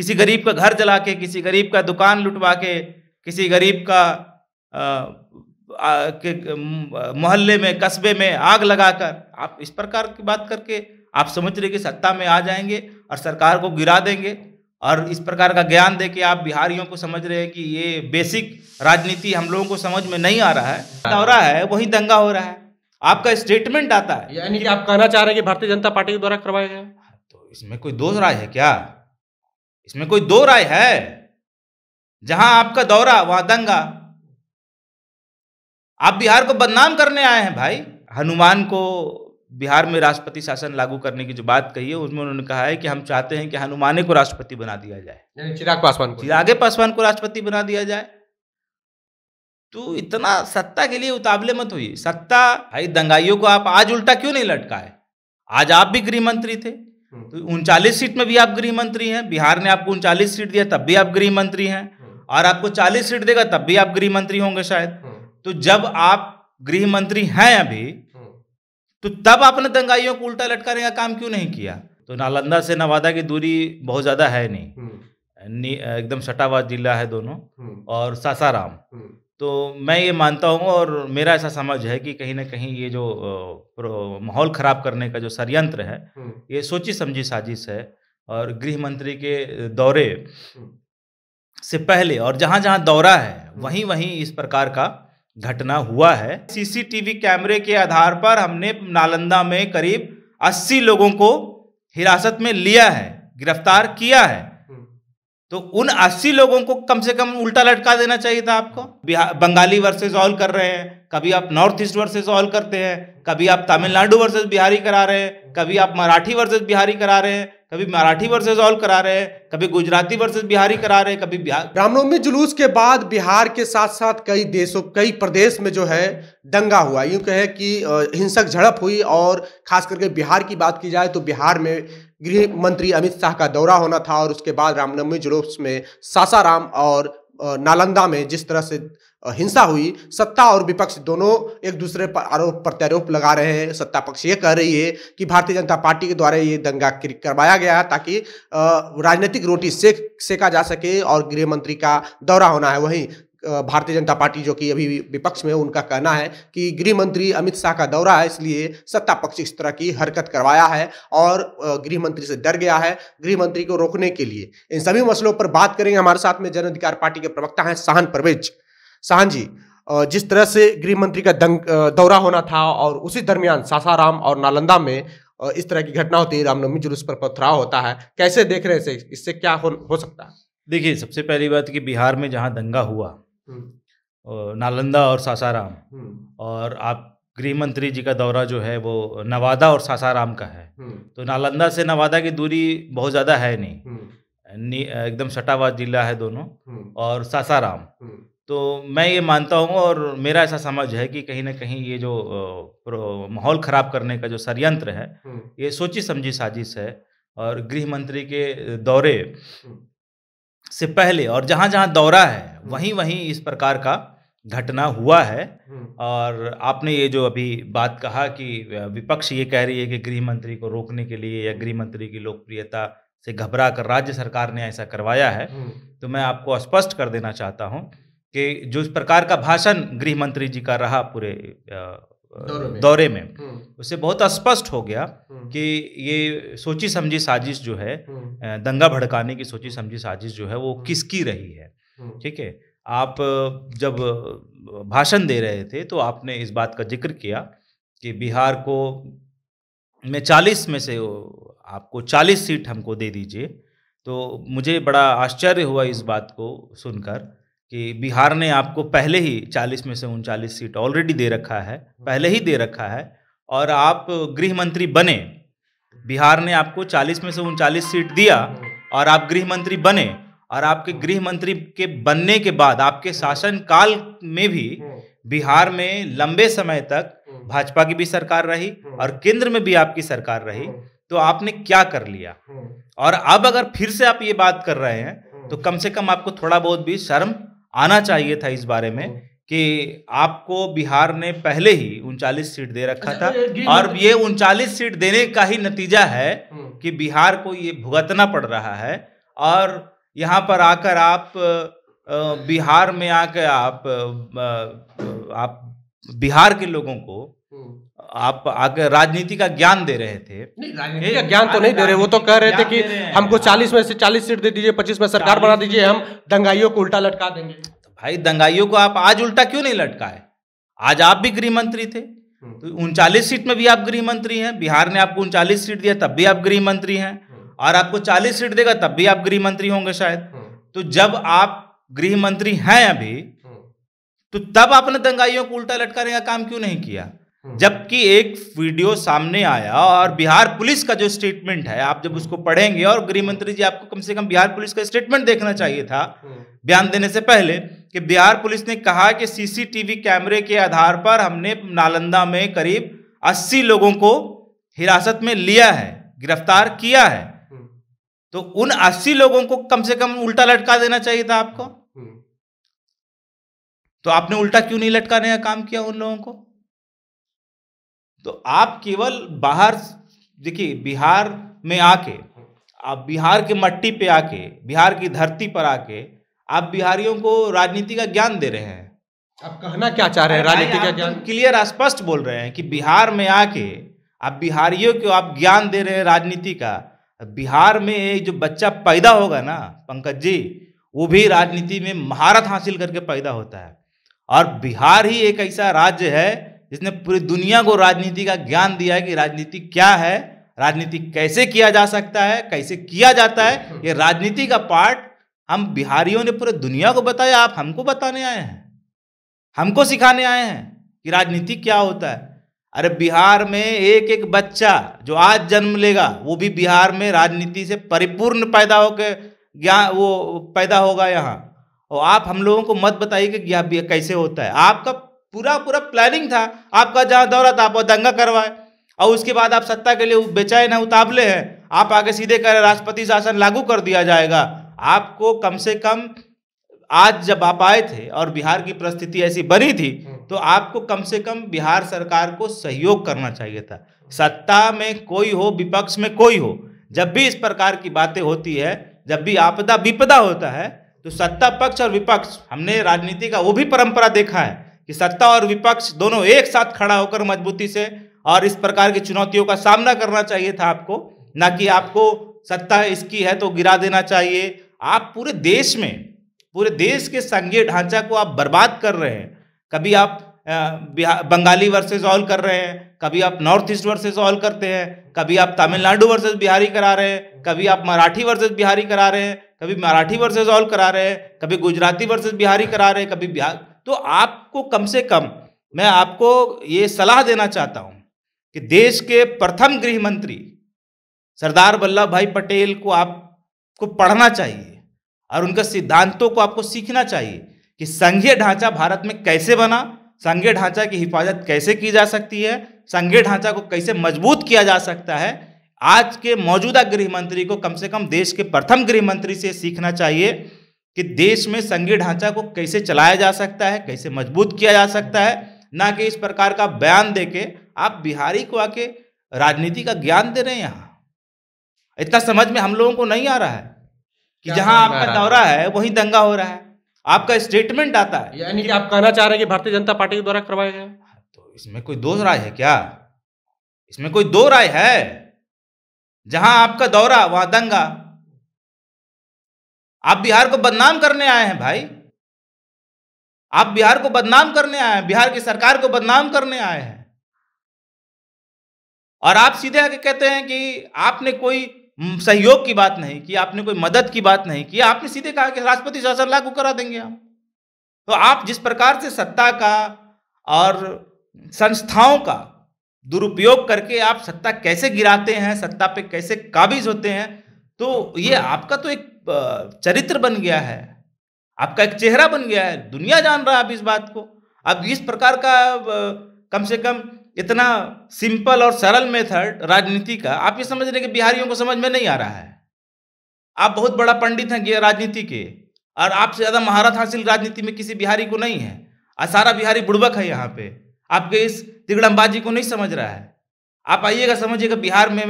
किसी गरीब का घर जला के किसी गरीब का दुकान लुटवा के किसी गरीब का मोहल्ले में कस्बे में आग लगाकर आप इस प्रकार की बात करके आप समझ रहे कि सत्ता में आ जाएंगे और सरकार को गिरा देंगे और इस प्रकार का ज्ञान दे के आप बिहारियों को समझ रहे हैं कि ये बेसिक राजनीति हम लोगों को समझ में नहीं आ रहा है हो रहा है वही दंगा हो रहा है आपका स्टेटमेंट आता है यानी कि आप कहना चाह रहे हैं कि भारतीय जनता पार्टी के द्वारा करवाया गया तो इसमें कोई दोष राय है क्या इसमें कोई दो राय है जहां आपका दौरा वहां दंगा आप बिहार को बदनाम करने आए हैं भाई हनुमान को बिहार में राष्ट्रपति शासन लागू करने की जो बात कही है उसमें उन्होंने कहा है कि हम चाहते हैं कि हनुमाने को राष्ट्रपति बना दिया जाए चिराग पासवान को चिरागे पासवान को राष्ट्रपति बना दिया जाए तो इतना सत्ता के लिए उतावले मत हुई सत्ता भाई दंगाइयों को आप आज उल्टा क्यों नहीं लटका है आज आप भी गृह मंत्री थे तो उनचालीस सीट में भी आप गृह मंत्री हैं बिहार ने आपको उनचालीस सीट दिया तब भी आप गृह मंत्री हैं और आपको चालीस सीट देगा तब भी आप गृह मंत्री होंगे शायद तो जब आप गृह मंत्री हैं अभी तो तब आपने दंगाइयों को उल्टा लटकाने का काम क्यों नहीं किया तो नालंदा से नवादा की दूरी बहुत ज़्यादा है नहीं हम्म। एकदम सटावा जिला है दोनों हम्म। और सासाराम हम्म। तो मैं ये मानता हूँ और मेरा ऐसा समझ है कि कहीं ना कहीं ये जो माहौल ख़राब करने का जो षडयंत्र है ये सोची समझी साजिश है और गृह मंत्री के दौरे से पहले और जहाँ जहाँ दौरा है वहीं वहीं इस प्रकार का घटना हुआ है सीसीटीवी कैमरे के आधार पर हमने नालंदा में करीब 80 लोगों को हिरासत में लिया है गिरफ्तार किया है तो उन 80 लोगों को कम से कम उल्टा लटका देना चाहिए था आपको बंगाली वर्सेज ऑल कर रहे हैं कभी आप नॉर्थ ईस्ट वर्सेज ऑल करते हैं कभी आप तमिलनाडु वर्सेज बिहारी करा रहे हैं कभी आप मराठी वर्सेज बिहारी करा रहे हैं कभी मराठी वर्सेज ऑल करा रहे हैं कभी गुजराती वर्सेज बिहारी करा रहे हैं कभी बिहार रामनवमी जुलूस के बाद बिहार के साथ साथ कई देशों कई प्रदेश में जो है दंगा हुआ यूं कहे कि हिंसक झड़प हुई और खास करके बिहार की बात की जाए तो बिहार में गृह मंत्री अमित शाह का दौरा होना था और उसके बाद रामनवमी जुलूस में सासाराम और नालंदा में जिस तरह से हिंसा हुई सत्ता और विपक्ष दोनों एक दूसरे पर आरोप प्रत्यारोप लगा रहे हैं सत्ता पक्ष ये कह रही है कि भारतीय जनता पार्टी के द्वारा ये दंगा करवाया गया ताकि राजनीतिक रोटी सेक सेका जा सके और गृह मंत्री का दौरा होना है वहीं भारतीय जनता पार्टी जो कि अभी विपक्ष में उनका कहना है कि गृह मंत्री अमित शाह का दौरा है इसलिए सत्ता पक्ष इस तरह की हरकत करवाया है और गृह मंत्री से डर गया है गृह मंत्री को रोकने के लिए इन सभी मसलों पर बात करेंगे हमारे साथ में जन अधिकार पार्टी के प्रवक्ता हैं शाहन परवेज शाहन जी जिस तरह से गृह मंत्री का दौरा होना था और उसी दरमियान सासाराम और नालंदा में इस तरह की घटना होती है रामनवमी जुलूस पर पथराव होता है कैसे देख रहे हैं इससे क्या हो, हो सकता है देखिए सबसे पहली बात कि बिहार में जहाँ दंगा हुआ हम्म। नालंदा और सासाराम हम्म। और आप गृह मंत्री जी का दौरा जो है वो नवादा और सासाराम का है हम्म। तो नालंदा से नवादा की दूरी बहुत ज़्यादा है नहीं एकदम सटावा जिला है दोनों और सासाराम तो मैं ये मानता हूँ और मेरा ऐसा समझ है कि कहीं ना कहीं ये जो माहौल ख़राब करने का जो षडयंत्र है ये सोची समझी साजिश है और गृह मंत्री के दौरे से पहले और जहाँ जहाँ दौरा है वहीं वहीं इस प्रकार का घटना हुआ है हम्म। और आपने ये जो अभी बात कहा कि विपक्ष ये कह रही है कि गृह मंत्री को रोकने के लिए या गृह मंत्री की लोकप्रियता से घबरा कर राज्य सरकार ने ऐसा करवाया है हम्म। तो मैं आपको स्पष्ट कर देना चाहता हूँ कि जो इस प्रकार का भाषण गृह मंत्री जी का रहा पूरे दौरे में हम्म। उससे बहुत स्पष्ट हो गया हम्म। कि ये सोची समझी साजिश जो है हम्म। दंगा भड़काने की सोची समझी साजिश जो है वो किसकी रही है ठीक है आप जब भाषण दे रहे थे तो आपने इस बात का जिक्र किया कि बिहार को में चालीस में से आपको चालीस सीट हमको दे दीजिए तो मुझे बड़ा आश्चर्य हुआ इस बात को सुनकर कि बिहार ने आपको पहले ही 40 में से उनचालीस सीट ऑलरेडी दे रखा है पहले ही दे रखा है और आप गृह मंत्री बने बिहार ने आपको 40 में से उनचालीस सीट दिया और आप गृह मंत्री बने और आपके गृह मंत्री के बनने के बाद आपके शासनकाल में भी बिहार में लंबे समय तक भाजपा की भी सरकार रही और केंद्र में भी आपकी सरकार रही तो आपने क्या कर लिया और अब अगर फिर से आप ये बात कर रहे हैं तो कम से कम आपको थोड़ा बहुत भी शर्म आना चाहिए था इस बारे में कि आपको बिहार ने पहले ही उनचालीस सीट दे रखा अच्छा, था और ये उनचालीस सीट देने का ही नतीजा है कि बिहार को ये भुगतना पड़ रहा है और यहाँ पर आकर आप बिहार में आकर आप आप बिहार के लोगों को आप आगे राजनीति का ज्ञान दे रहे थे नहीं राजनीति का ज्ञान तो नहीं दे रहे वो तो कह रहे थे कि हमको 40 में से 40 सीट दे दीजिए 25 में सरकार बना दीजिए हम दंगाइयों को उल्टा लटका देंगे तो भाई दंगाइयों को आप आज उल्टा क्यों नहीं लटकाए आज आप भी गृह मंत्री थे हम्म। तो उनचालीस सीट में भी आप गृह मंत्री हैं बिहार ने आपको उनचालीस सीट दिया तब भी आप गृह मंत्री हैं हम्म। और आपको चालीस सीट देगा तब भी आप गृह मंत्री होंगे शायद हम्म। तो जब आप गृह मंत्री हैं अभी तो तब आपने दंगाइयों को उल्टा लटकाने का काम क्यों नहीं किया जबकि एक वीडियो सामने आया और बिहार पुलिस का जो स्टेटमेंट है आप जब उसको पढ़ेंगे और गृह मंत्री जी आपको कम से कम बिहार पुलिस का स्टेटमेंट देखना चाहिए था बयान देने से पहले कि बिहार पुलिस ने कहा कि सीसीटीवी कैमरे के आधार पर हमने नालंदा में करीब 80 लोगों को हिरासत में लिया है गिरफ्तार किया है तो उन 80 लोगों को कम से कम उल्टा लटका देना चाहिए था आपको हम्म। तो आपने उल्टा क्यों नहीं लटकाने का काम किया उन लोगों को तो आप केवल बाहर देखिए बिहार में आके आप बिहार के मट्टी पे आके बिहार की धरती पर आके आप बिहारियों को राजनीति का ज्ञान दे रहे हैं आप कहना क्या चाह रहे हैं राजनीति का तो ज्ञान क्लियर स्पष्ट बोल रहे हैं कि बिहार में आके आप बिहारियों को आप ज्ञान दे रहे हैं राजनीति का बिहार में जो बच्चा पैदा होगा ना पंकज जी वो भी राजनीति में महारत हासिल करके पैदा होता है और बिहार ही एक ऐसा राज्य है जिसने पूरी दुनिया को राजनीति का ज्ञान दिया है कि राजनीति क्या है राजनीति कैसे किया जा सकता है कैसे किया जाता है ये राजनीति का पार्ट हम बिहारियों ने पूरे दुनिया को बताया आप हमको बताने आए हैं हमको सिखाने आए हैं कि राजनीति क्या होता है अरे बिहार में एक एक बच्चा जो आज जन्म लेगा वो भी बिहार में राजनीति से परिपूर्ण पैदा होकर ज्ञान वो पैदा होगा यहाँ और आप हम लोगों को मत बताइए कि कैसे होता है आपका पूरा पूरा प्लानिंग था आपका जहाँ दौरा था आप दंगा करवाए और उसके बाद आप सत्ता के लिए बेचैन है उताबले हैं आप आगे सीधे कह रहे राष्ट्रपति शासन लागू कर दिया जाएगा आपको कम से कम आज जब आप आए थे और बिहार की परिस्थिति ऐसी बनी थी तो आपको कम से कम बिहार सरकार को सहयोग करना चाहिए था सत्ता में कोई हो विपक्ष में कोई हो जब भी इस प्रकार की बातें होती है जब भी आपदा विपदा होता है तो सत्ता पक्ष और विपक्ष हमने राजनीति का वो भी परंपरा देखा है कि सत्ता और विपक्ष दोनों एक साथ खड़ा होकर मजबूती से और इस प्रकार की चुनौतियों का सामना करना चाहिए था आपको ना कि आपको सत्ता इसकी है तो गिरा देना चाहिए आप पूरे देश में पूरे देश के संघीय ढांचा को आप बर्बाद कर रहे हैं कभी आप बंगाली वर्सेस ऑल कर रहे हैं कभी आप नॉर्थ ईस्ट वर्सेस ऑल करते हैं कभी आप तमिलनाडु वर्सेस बिहारी करा रहे हैं कभी आप मराठी वर्सेस बिहारी करा रहे हैं कभी मराठी वर्सेस ऑल करा रहे हैं कभी गुजराती वर्सेस बिहारी करा रहे हैं कभी बिहार तो आपको कम से कम मैं आपको ये सलाह देना चाहता हूं कि देश के प्रथम गृह मंत्री सरदार वल्लभ भाई पटेल को आपको पढ़ना चाहिए और उनके सिद्धांतों को आपको सीखना चाहिए कि संघीय ढांचा भारत में कैसे बना संघीय ढांचा की हिफाजत कैसे की जा सकती है संघीय ढांचा को कैसे मजबूत किया जा सकता है आज के मौजूदा गृह मंत्री को कम से कम देश के प्रथम गृह मंत्री से सीखना चाहिए कि देश में संघीय ढांचा को कैसे चलाया जा सकता है कैसे मजबूत किया जा सकता है ना कि इस प्रकार का बयान दे के आप बिहारी को आके राजनीति का ज्ञान दे रहे हैं यहाँ इतना समझ में हम लोगों को नहीं आ रहा है कि जहाँ आपका दौरा है वहीं दंगा हो रहा है आपका स्टेटमेंट आता है यानी कि आप कहना चाह रहे हैं कि भारतीय जनता पार्टी के द्वारा करवाया गया तो इसमें कोई दो राय है क्या इसमें कोई दो राय है जहां आपका दौरा वहां दंगा आप बिहार को बदनाम करने आए हैं भाई आप बिहार को बदनाम करने आए हैं बिहार की सरकार को बदनाम करने आए हैं और आप सीधे आके कहते हैं कि आपने कोई सहयोग की बात नहीं की आपने कोई मदद की बात नहीं की आपने सीधे कहा कि राष्ट्रपति शासन लागू करा देंगे हम तो आप जिस प्रकार से सत्ता का और संस्थाओं का दुरुपयोग करके आप सत्ता कैसे गिराते हैं सत्ता पे कैसे काबिज होते हैं तो ये आपका तो एक चरित्र बन गया है आपका एक चेहरा बन गया है दुनिया जान रहा है आप इस बात को अब इस प्रकार का कम से कम इतना सिंपल और सरल मेथड राजनीति का आप ये समझ रहे कि बिहारियों को समझ में नहीं आ रहा है आप बहुत बड़ा पंडित हैं राजनीति के और आपसे ज़्यादा महारत हासिल राजनीति में किसी बिहारी को नहीं है और सारा बिहारी बुड़बक है यहाँ पे आपके इस तिगड़मबाजी को नहीं समझ रहा है आप आइएगा समझिएगा बिहार में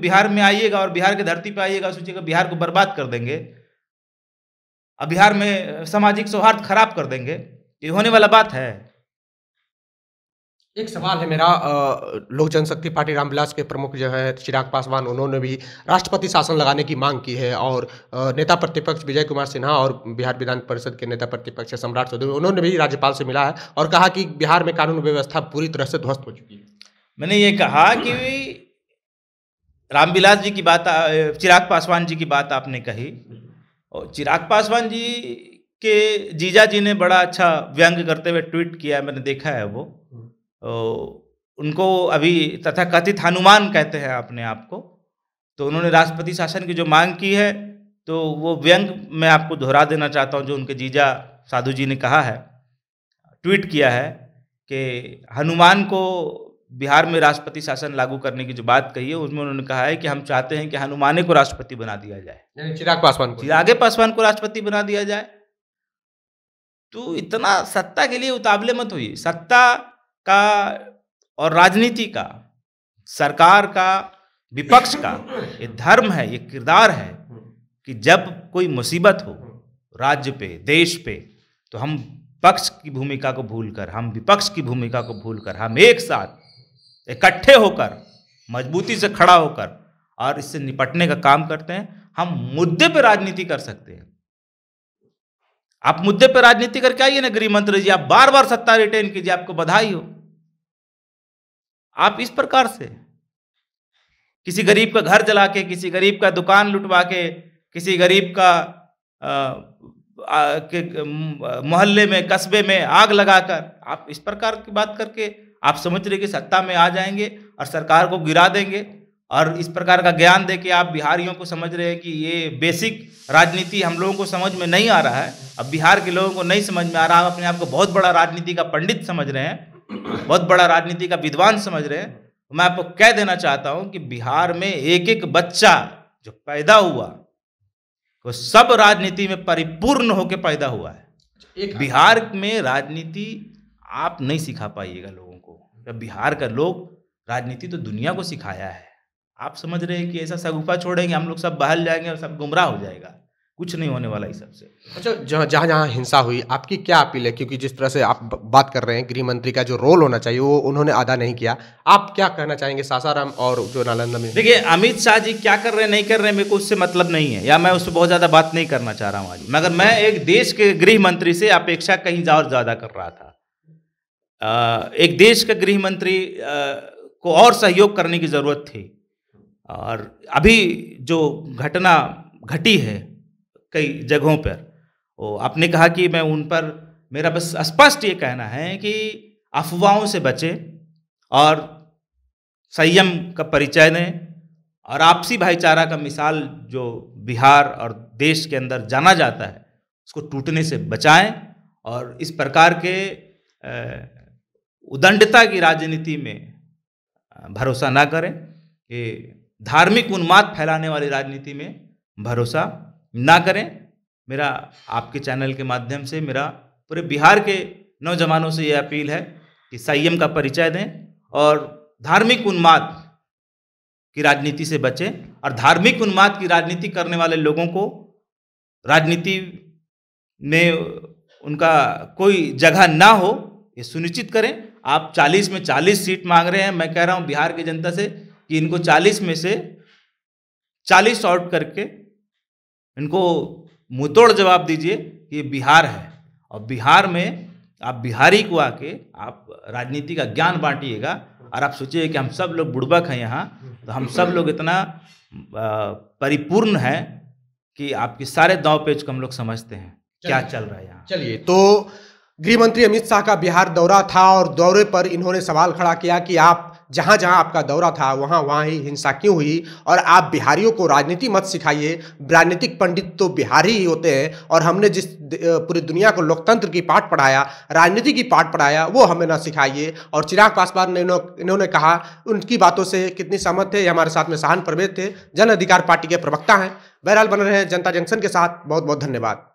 बिहार में आइएगा और बिहार की धरती पर आइएगा सोचिएगा बिहार को बर्बाद कर देंगे और बिहार में सामाजिक सौहार्द खराब कर देंगे ये होने वाला बात है एक सवाल है मेरा लोक जनशक्ति पार्टी रामविलास के प्रमुख जो है चिराग पासवान उन्होंने भी राष्ट्रपति शासन लगाने की मांग की है और नेता प्रतिपक्ष विजय कुमार सिन्हा और बिहार विधान परिषद के नेता प्रतिपक्ष सम्राट चौधरी उन्होंने भी राज्यपाल से मिला है और कहा कि बिहार में कानून व्यवस्था पूरी तरह से ध्वस्त हो चुकी है मैंने ये कहा कि रामविलास जी की बात चिराग पासवान जी की बात आपने कही और चिराग पासवान जी के जीजा जी ने बड़ा अच्छा व्यंग करते हुए ट्वीट किया है मैंने देखा है वो तो उनको अभी तथा कथित हनुमान कहते हैं आपने आपको तो उन्होंने राष्ट्रपति शासन की जो मांग की है तो वो व्यंग मैं आपको दोहरा देना चाहता हूँ जो उनके जीजा साधु जी ने कहा है ट्वीट किया है कि हनुमान को बिहार में राष्ट्रपति शासन लागू करने की जो बात कही है उसमें उन्होंने कहा है कि हम चाहते हैं कि हनुमाने को राष्ट्रपति बना दिया जाए चिराग पासवान चिरागे पासवान को राष्ट्रपति बना दिया जाए तो इतना सत्ता के लिए उतावले मत हुई सत्ता का और राजनीति का सरकार का विपक्ष का ये धर्म है ये किरदार है कि जब कोई मुसीबत हो राज्य पे देश पे तो हम पक्ष की भूमिका को भूलकर हम विपक्ष की भूमिका को भूलकर हम एक साथ इकट्ठे होकर मजबूती से खड़ा होकर और इससे निपटने का काम करते हैं हम मुद्दे पर राजनीति कर सकते हैं आप मुद्दे पर राजनीति करके आइए ना गृह मंत्री जी आप बार बार सत्ता रिटेन कीजिए आपको बधाई हो आप इस प्रकार से किसी गरीब का घर जला के किसी गरीब का दुकान लुटवा के किसी गरीब का मोहल्ले में कस्बे में आग लगाकर आप इस प्रकार की बात करके आप समझ रहे कि सत्ता में आ जाएंगे और सरकार को गिरा देंगे और इस प्रकार का ज्ञान दे के आप बिहारियों को समझ रहे हैं कि ये बेसिक राजनीति हम लोगों को समझ में नहीं आ रहा है अब बिहार के लोगों को नहीं समझ में आ रहा आप अपने आप को बहुत बड़ा राजनीति का पंडित समझ रहे हैं बहुत बड़ा राजनीति का विद्वान समझ रहे हैं मैं आपको कह देना चाहता हूं कि बिहार में एक एक बच्चा जो पैदा हुआ वो सब राजनीति में परिपूर्ण होकर पैदा हुआ है एक बिहार में राजनीति आप नहीं सिखा पाइएगा लोगों जब बिहार का लोग राजनीति तो दुनिया को सिखाया है आप समझ रहे हैं कि ऐसा सगुफा छोड़ेंगे हम लोग सब बहल जाएंगे और सब गुमराह हो जाएगा कुछ नहीं होने वाला इस सबसे अच्छा जहाँ जहाँ जहाँ हिंसा हुई आपकी क्या अपील है क्योंकि जिस तरह से आप बात कर रहे हैं गृह मंत्री का जो रोल होना चाहिए वो उन्होंने अदा नहीं किया आप क्या कहना चाहेंगे सासाराम और जो नालंदा में देखिए अमित शाह जी क्या कर रहे हैं नहीं कर रहे हैं मेरे को उससे मतलब नहीं है या मैं उससे बहुत ज़्यादा बात नहीं करना चाह रहा हूँ आज मगर मैं एक देश के गृह मंत्री से अपेक्षा कहीं और ज़्यादा कर रहा था एक देश का गृह मंत्री को और सहयोग करने की ज़रूरत थी और अभी जो घटना घटी है कई जगहों पर वो आपने कहा कि मैं उन पर मेरा बस स्पष्ट ये कहना है कि अफवाहों से बचें और संयम का परिचय दें और आपसी भाईचारा का मिसाल जो बिहार और देश के अंदर जाना जाता है उसको टूटने से बचाएं और इस प्रकार के उदंडता की राजनीति में भरोसा ना करें ये धार्मिक उन्माद फैलाने वाली राजनीति में भरोसा ना करें मेरा आपके चैनल के माध्यम से मेरा पूरे बिहार के नौजवानों से यह अपील है कि संयम का परिचय दें और धार्मिक उन्माद की राजनीति से बचें और धार्मिक उन्माद की राजनीति करने वाले लोगों को राजनीति में उनका कोई जगह ना हो ये सुनिश्चित करें आप 40 में 40 सीट मांग रहे हैं मैं कह रहा हूं बिहार की जनता से कि इनको 40 में से 40 आउट करके इनको मुतोड़ जवाब दीजिए कि ये बिहार है और बिहार में आप बिहारी को आके आप राजनीति का ज्ञान बांटिएगा और आप सोचिए कि हम सब लोग बुड़बक हैं यहाँ तो हम सब लोग इतना परिपूर्ण है कि आपके सारे दाव पेज को हम लोग समझते हैं क्या चल रहा है यहाँ चलिए तो गृह मंत्री अमित शाह का बिहार दौरा था और दौरे पर इन्होंने सवाल खड़ा किया कि आप जहाँ जहाँ आपका दौरा था वहाँ वहाँ ही हिंसा क्यों हुई और आप बिहारियों को राजनीति मत सिखाइए राजनीतिक पंडित तो बिहारी ही होते हैं और हमने जिस पूरी दुनिया को लोकतंत्र की पाठ पढ़ाया राजनीति की पाठ पढ़ाया वो हमें ना सिखाइए और चिराग पासवान ने इन्होंने कहा उनकी बातों से कितनी सहमत थे हमारे साथ में सहान प्रवेद थे जन अधिकार पार्टी के प्रवक्ता हैं बहरहाल बन रहे हैं जनता जंक्शन के साथ बहुत बहुत धन्यवाद